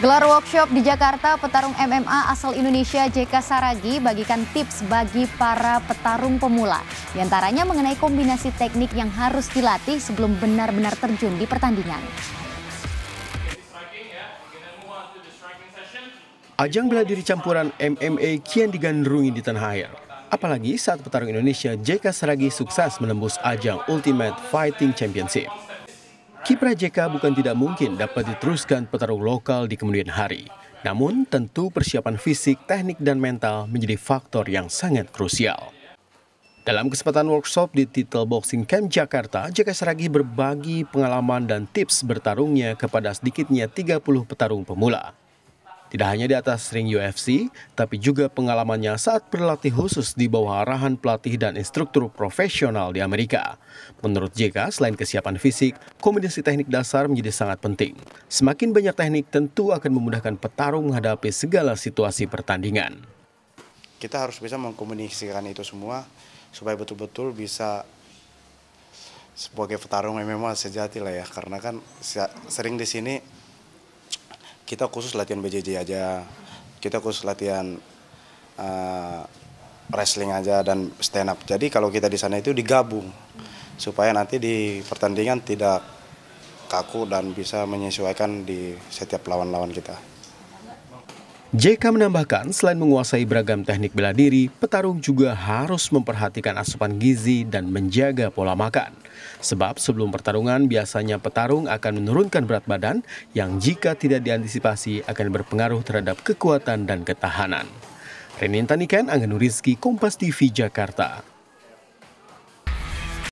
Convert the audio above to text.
Gelar workshop di Jakarta, petarung MMA asal Indonesia JK Saragi bagikan tips bagi para petarung pemula. Di antaranya mengenai kombinasi teknik yang harus dilatih sebelum benar-benar terjun di pertandingan. Ajang bela diri campuran MMA kian digandrungi di tanah air. Apalagi saat petarung Indonesia JK Saragi sukses menembus ajang Ultimate Fighting Championship. Kiprah JK bukan tidak mungkin dapat diteruskan petarung lokal di kemudian hari. Namun, tentu persiapan fisik, teknik, dan mental menjadi faktor yang sangat krusial. Dalam kesempatan workshop di Title Boxing Camp Jakarta, JK Seragi berbagi pengalaman dan tips bertarungnya kepada sedikitnya 30 petarung pemula. Tidak hanya di atas ring UFC, tapi juga pengalamannya saat berlatih khusus di bawah arahan pelatih dan instruktur profesional di Amerika. Menurut JK, selain kesiapan fisik, kombinasi teknik dasar menjadi sangat penting. Semakin banyak teknik tentu akan memudahkan petarung menghadapi segala situasi pertandingan. Kita harus bisa mengkomunikasikan itu semua supaya betul-betul bisa sebagai petarung MMA sejati lah ya karena kan sering di sini kita khusus latihan BJJ aja, kita khusus latihan uh, wrestling aja dan stand up. Jadi kalau kita di sana itu digabung supaya nanti di pertandingan tidak kaku dan bisa menyesuaikan di setiap lawan-lawan kita. JK menambahkan, selain menguasai beragam teknik bela diri, petarung juga harus memperhatikan asupan gizi dan menjaga pola makan. Sebab sebelum pertarungan, biasanya petarung akan menurunkan berat badan yang jika tidak diantisipasi akan berpengaruh terhadap kekuatan dan ketahanan. Reninta Niken, Angganu Rizki, Kompas TV, Jakarta.